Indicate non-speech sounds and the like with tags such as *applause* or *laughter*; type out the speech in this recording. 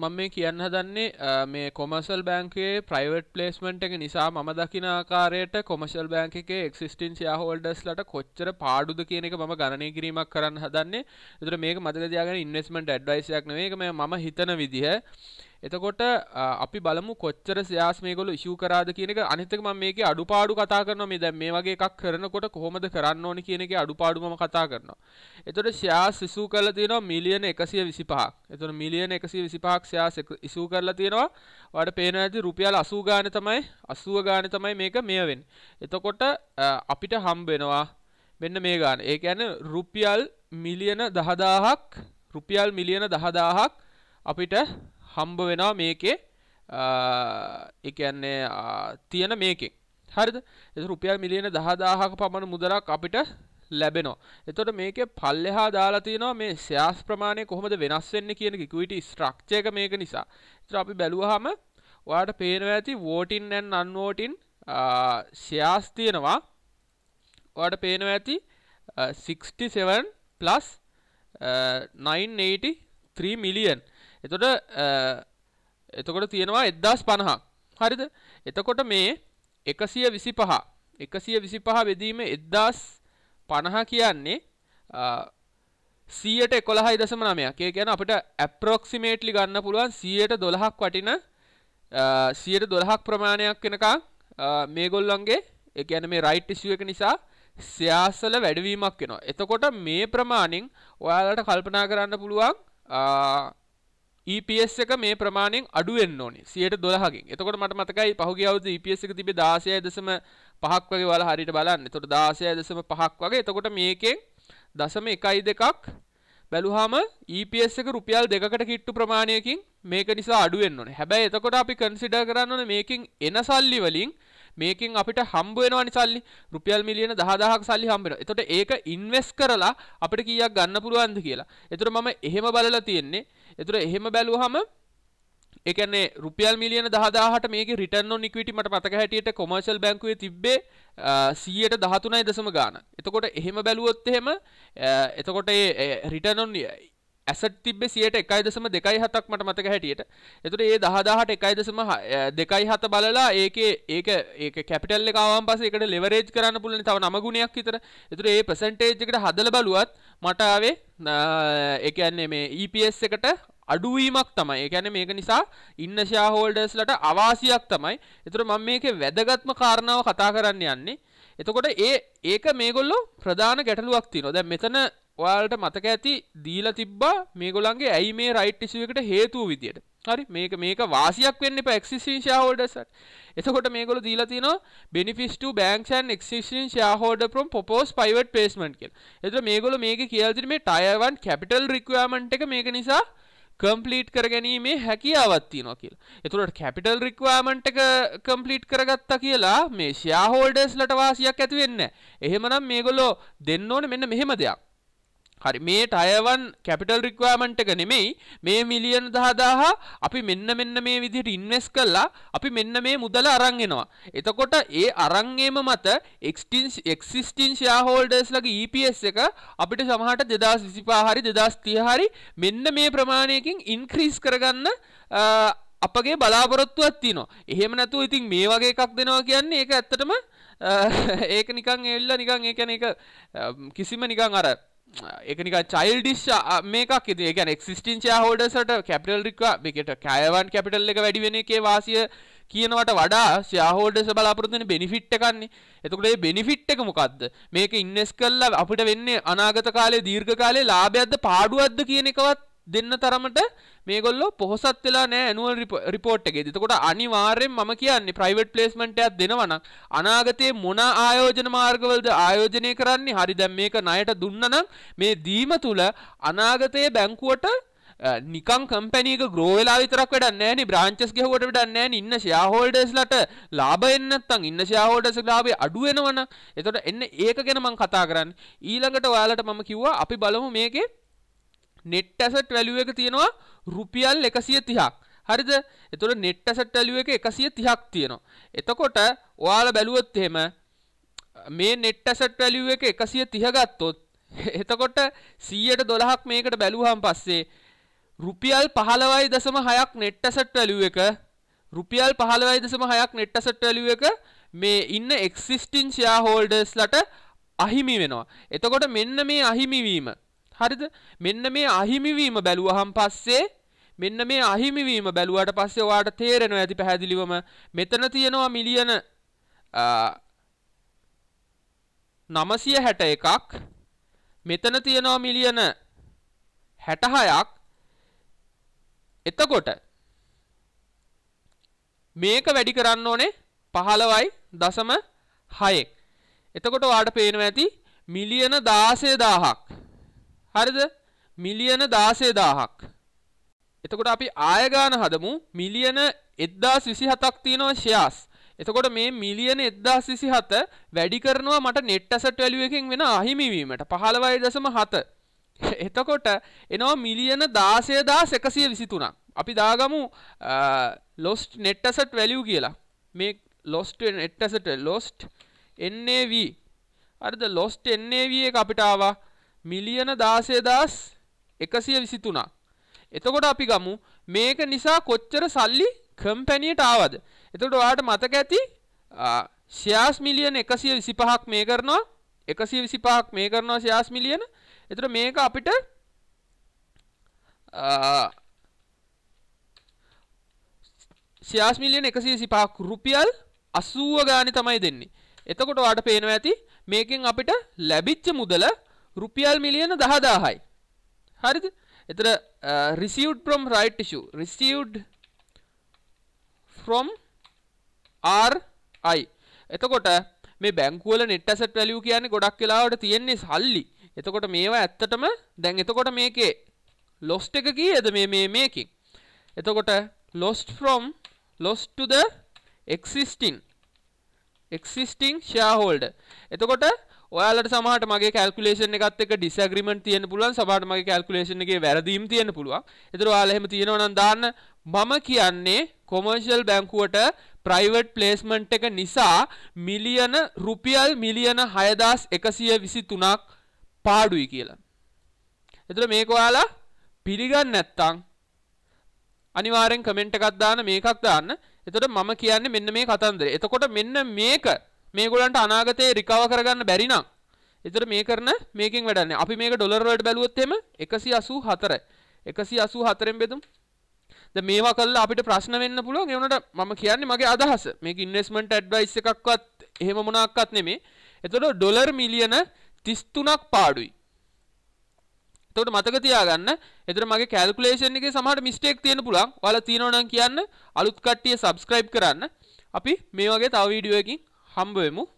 මම මේ කියන්න හදන්නේ මේ කොමර්සල් බෑන්කේ ප්‍රයිවට් ප්ලේස්මන්ට් එක නිසා මම දකින ආකාරයට කොමර්ෂල් බෑන්ක එකේ එක්සිස්ටින් ෂෙයාහෝල්ඩර්ස්ලට කොච්චර පාඩුද කියන එක මම ගණනය කිරීමක් කරන්න හදන්නේ. ඒතර මේක මතක තියාගන්න ඉන්වෙස්ට්මන්ට් ඇඩ්වයිසර් එකක් නෙවෙයි. මේක මම හිතන විදිහ. එතකොට අපි බලමු කොච්චර සයාස් මේගොල්ලෝ ඉෂූ කරාද කියන එක අනිත් එක මම මේකේ අඩුපාඩු කතා කරනවා මේ දැන් මේ වගේ එකක් කරනකොට කොහොමද කරන්න ඕනි කියන එකේ අඩුපාඩු මම කතා කරනවා. එතකොට සයාස් ඉෂූ කරලා තියෙනවා මිලියන 125ක්. එතකොට මිලියන 125ක් සයාස් ඉෂූ කරලා තියෙනවා. ඔයාලට පේනවා ඇති රුපියල් 80 ගානේ තමයි 80 ගානේ තමයි මේක මෙය වෙන්නේ. එතකොට අපිට හම්බ වෙනවා මෙන්න මේ ගාන ඒ ඇන රුපියල් මිලියන දහදාහක් රුපියල් මිලියන දහදාහක් අපිට හම්බ වෙනවා මේකේ එකන්නේ තියෙන මේකෙන් හරිද එත රුපියල් මිලියන දහදාහක පමණ මුදරක් අපිට ලැබෙනවා එතොට මේක පල්ලෙහා දාලා තියෙනවා මේ ස්‍යස් ප්‍රමාණය කොහොමද වෙනස් වෙන්නේ කියන ඉක්විට ස්ට්‍රක්්චයක මේක නිසා එතර අපි බැලුවහම ඔයාට පේනවා ඇති වෝටින් නැන් අන්වෝටින් ස්‍යස් තියෙනවා ඔයාට පේනවා ඇති 67 plus uh, 983 මිලියන් එතොට එතකොට තියෙනවා එද්දාස් පණහා හරිද එතකොට මේ එකසිය විසි පහ එකසිය විසි පහ වෙදීම එද්දාස් පණහ කියන්නේ සියට එකොළහයි දසම නමයක් ඒ ගැන අපට ඇප්‍රෝක්සිමේට්ලි ගන්න පුළුවන් සියයට දොළහක් වටින සියයට දොළහක් ප්‍රමාණයක් වෙනකා මේගොල්ලන්ගේ එකන මේ රයිට් ඉසිුව එක නිසා ස්‍යාසල වැඩවීමක් වෙනවා එතකොට මේ ප්‍රමාණින් ඔයාලට කල්පනා කරන්න පුළුවන් EPS එක මේ ප්‍රමාණයෙන් අඩු වෙන්න ඕනේ 112කින්. එතකොට මට මතකයි පහුගිය අවුරුද්ද EPS එක තිබේ 16.5ක් වගේ වල හරියට බලන්න. එතකොට 16.5ක් වගේ. එතකොට මේකෙන් 0.12ක් බැලුවාම EPS එක රුපියල් 2කට කිට්ටු ප්‍රමාණයකින් මේක නිසා අඩු වෙන්න ඕනේ. හැබැයි එතකොට අපි කන්සිඩර් කරන්න ඕනේ මේකෙන් එන සල්ලි වලින් මේකින් අපිට හම්බ වෙනවනි සල්ලි රුපියල් මිලියන 10000ක් සල්ලි හම්බ වෙනවා. එතකොට ඒක ඉන්වෙස්ට් කරලා අපිට කීයක් ගන්න පුළුවන්ද කියලා. එතකොට මම එහෙම බලලා තියෙන්නේ එතුර එහෙම බැලූහම එකන රුපියල් මිලියන දහදාහට මේක රිටර්න නිකවිට මට පතක හැටියට කොමර්ශල් බැංකුවේ තිබ්බේ සීයට දහතුනයි දසම ගාන එතකොට එහෙම බැලුවොත් එහෙම එතකොට රිටනොන් ඇසට තිබ සියට එකයි දෙසම දෙකයි හතක් මට මතක හැටියට එතුට ඒ දහදාහට එකයි දෙසම දෙකයි හත බලලා ඒක ඒක ඒක කැපිටල් එකවාන් පස එකට ලෙවරේජ් කරන්න පුලන තව නමගුණයක් හිතර එතුට ඒ ප්‍රසන්ටේජ්කට හදල බලුවත් මටාවේ එකන්නේ මේ EPS එකට අඩුවීමක් තමයි එකැන මේක නිසා ඉන්න ශයාහෝල්ඩර්ස්ලට අවාසියක් තමයි එතුර මං මේක වැදගත්ම කාරණාව කතා කරන්න යන්නේ එතකොට ඒ ඒක මේගොල්ලො ප්‍රධාන ගැටලුවක් තිනො දැ මෙතන ඔයාලට මතක ඇති දීලා තිබ්බා මේගොල්ලන්ගේ ඇයි මේ රයිට් ඉෂුව එකට හේතුව විදියට. හරි මේක මේක වාසියක් වෙන්න එපා එක්සිස්ටින් ෂෙයාහෝල්ඩර්ස්ට. එතකොට මේගොල්ලෝ දීලා තිනවා benefits to banks and existing shareholder from proposed private placement කියලා. එතකොට මේගොල්ලෝ මේකේ කියලා තියෙන මේ tier 1 capital requirement එක මේක නිසා කම්පලීට් කරගැනීමේ හැකියාවත් තියෙනවා කියලා. එතකොට කැපිටල් රික්වයර්මන්ට් එක කම්පලීට් කරගත්තා කියලා මේ ෂෙයාහෝල්ඩර්ස්ලට වාසියක් ඇති වෙන්නේ නැහැ. එහෙමනම් මේගොල්ලෝ දෙන්න ඕනේ මෙන්න මෙහෙම දෙයක්. හරි මේ ටයවන් කැපිටල් රික්වයමන්ට් එක නෙමෙයි මේ මිලියන 10000 අපි මෙන්න මෙන්න මේ විදිහට ඉන්වෙස්ට් කළා අපි මෙන්න මේ මුදල අරන් එනවා. එතකොට ඒ අරන් ඒම මත එක්සිස්ටින් ෂෙයාහෝල්ඩර්ස් ලගේ EPS එක අපිට සමහරට 2025 හරි 2030 හරි මෙන්න මේ ප්‍රමාණයකින් ඉන්ක්‍රීස් කරගන්න අපගේ බලාපොරොත්තුවක් තියෙනවා. එහෙම නැතුව ඉතින් මේ වගේ එකක් දෙනවා කියන්නේ ඒක ඇත්තටම *laughs* ඒක නිකන් එල්ල නිකන් ඒ කියන්නේ ඒක කිසිම නිකන් අර ඒකනික චයිල්ඩිස් මේකක් ඉති ගැන එක්සිස්ටිං යාහෝඩසට කැපිටල් රික් එකට කෑවන් කැපිටල් එක වැඩිවෙන එකේ වාසිය කියනවට වඩා ශයාහෝඩස බලාපොරොත්තුන බෙනිෆිට් එකන්නේ එතකොට ඒ බෙනිෆිට් එක මොකක්ද මේක ඉන්නස් කල්ලා අපිට වෙන්නේ අනාගත කාලේ දීර්ඝ කාලේ ලාභයක්ද පාඩුවක්ද කියන එකවත් දෙන්න තරමට මේගොල්ලෝ පොහොසත් වෙලා නෑ ඇනුවල් රිපෝට් එකේ. එතකොට අනිවාර්යෙන් මම කියන්නේ ප්‍රයිවට් ප්ලේස්මන්ට් එකක් දෙනවා නම් අනාගතයේ මොන ආයෝජන මාර්ගවලද ආයෝජනය කරන්නේ? හරි දැන් මේක ණයට දුන්නා නම් මේ දීම තුල අනාගතයේ බැංකුවට නිකන් කම්පැනික ග්‍රෝ වෙලා විතරක් වැඩක් නැහැ නේ බ්‍රාන්චස් ගහුවට වැඩක් නැහැ නේ ඉන්න ෂෙයා හෝල්ඩර්ස්ලට ලාභ එන්නේ නැත්නම් ඉන්න ෂෙයා හෝල්ඩර්ස් ලාභේ අඩු වෙනවනේ එතකොට එන්න ඒක ගැන මම කතා කරන්නේ ඊළඟට ඔයාලට මම කිව්වා අපි බලමු මේකේ නෙට් ඇසට් වැලියු එක තියෙනවා රුපියල් 130ක් හරිද එතකොට net asset value එක 130ක් තියෙනවා එතකොට ඔයාලා බැලුවොත් එහෙම මේ net asset value එක 130 ගත්තොත් *laughs* එතකොට 100ට 12ක් මේකට බැලුවාන් පස්සේ රුපියල් 15.6ක් net asset value එක රුපියල් 15.6ක් net asset value එක මේ ඉන්න existing shareholders ලට අහිමි වෙනවා එතකොට මෙන්න මේ අහිමි වීම හරිද මෙන්න මේ අහිමිවීම බැලුවහම පස්සේ මෙන්න මේ අහිමිවීම බැලුවට පස්සේ ඔයාට තේරෙනවා ඇති පැහැදිලිවම මෙතන තියෙනවා මිලියන 961ක් මෙතන තියෙනවා මිලියන 66ක් එතකොට මේක වැඩි කරන්න ඕනේ 15.6ක් එතකොට ඔයාලට පේනවා ඇති මිලියන 16000ක් හරිද මිලියන දාසේ දාහක් එතකොට අපි ආයගාන හදමු මිලියන එද්දාස් විසි හතක් තියෙනවා ශයාස් එතකොට මේ මිලියන එද්දාස් විසි හත වැඩි කරනවා මට නෙට් ඇසට් වැලිුව එකෙන් වෙන අහිමිවීමට පහළවයි දසම හත *laughs* එතකොට එනවා මිලියන දාසය දාස් එකසිය විසිතුනක් අපි දාගමු ලොස්ට නෙට් ඇසට් වැලිව් කියලා මේ ලොස්ට නෙට් ඇසට ලොස්ට් එන්නේවී අරද ලොස්ට එන්නේවී එක අපිට ආවා මිලියන දාසේදස් එකසිය විසිතුනා. එතකොට අපි ගමු මේක නිසා කොච්චර සල්ලි කම්පැනියට ආවද. එතකොට ඔයාට මතක ඇති ශ්‍යාස් මිලියන එකසිය විසි පහක් මේ කරනවා එකසිය විසි පහක් මේ කරනවා ශ්‍යාස් මිලියන එතට මේක අපිට ශ්‍යාස් මිලියන එකසිය සිපහක් රුපියල් අසුව ගානි තමයි දෙන්නේ එතකොට වාට පේනවා ඇති මේකෙන් අපිට ලැබිච්ච මුදල රුපියල් මිලියන දහදාහයි හරිද එතර රිසිව් ප්‍රම් රයිට් ටිෂු රිසිව් ෆ්‍රොම් ආයි එතකොට මේ බැංකුවල නෙට් ඇසට් වැලියු කියන්නේ ගොඩක් වෙලාවට තියෙන්නේ සල්ලි එතකොට මේවා ඇත්තටම දැන් එතකොට මේකේ ලොස්ට් එක කීයද මේ මේ මේකින් එතකොට lost from lost to the existing existing shareholder එතකොට ඔයාලට සමහට මගේ කල්කුලේෂන් එකත් එක ඩිසග්‍රිමෙන්ට් තියෙන පුළුවන් සමහට මගේ කල්කුලේෂන් එකේ වැරදීම් තියෙන පුළුවන්. ඒතර ඔයාලා එහෙම තියෙනවා නම් දාන්න මම කියන්නේ කොමර්ෂල් බැංකුවට ප්‍රයිවට් ප්ලේස්මන්ට් එක නිසා මිලියන රුපියල් මිලියන 6123ක් පාඩුයි කියලා. ඒතර මේක ඔයාලා පිළිගන්නේ නැත්නම් අනිවාරෙන් කමෙන්ට් එකක් දාන්න මේකක් දාන්න එතට මම කියන්න මෙන්න මේ කතන්දර එතකොට මෙන්න මේක මේගොල්ලන්ට අනාගතේ රිකවර් කරගන්න බැරි නම් එතන මේ කරන මේකෙන් වැඩන්නේ. අපි මේක ඩොලර් වලට බැලුවොත් එහෙම 184යි. 184න් බෙදමු. දැන් මේවා කළා අපිට ප්‍රශ්න වෙන්න පුළුවන්. ඒ වුණාට මම කියන්නේ මගේ අදහස. මේක ඉන්වෙස්ට්මන්ට් ඇඩ්වයිස් එකක්වත් එහෙම මොනක්වත් නෙමෙයි. එතකොට ඩොලර් මිලියන 33ක් පාඩුයි. එතකොට මතක තියාගන්න. එතන මගේ කැල්කියුලේෂන් එකේ සමහර මිස්ටේක් තියෙන්න පුළුවන්. ඔයාලා තියෙනවා නම් කියන්න. අලුත් කට්ටිය subscribe කරන්න. අපි මේ වගේ තව වීඩියෝ එකකින් 한부 의무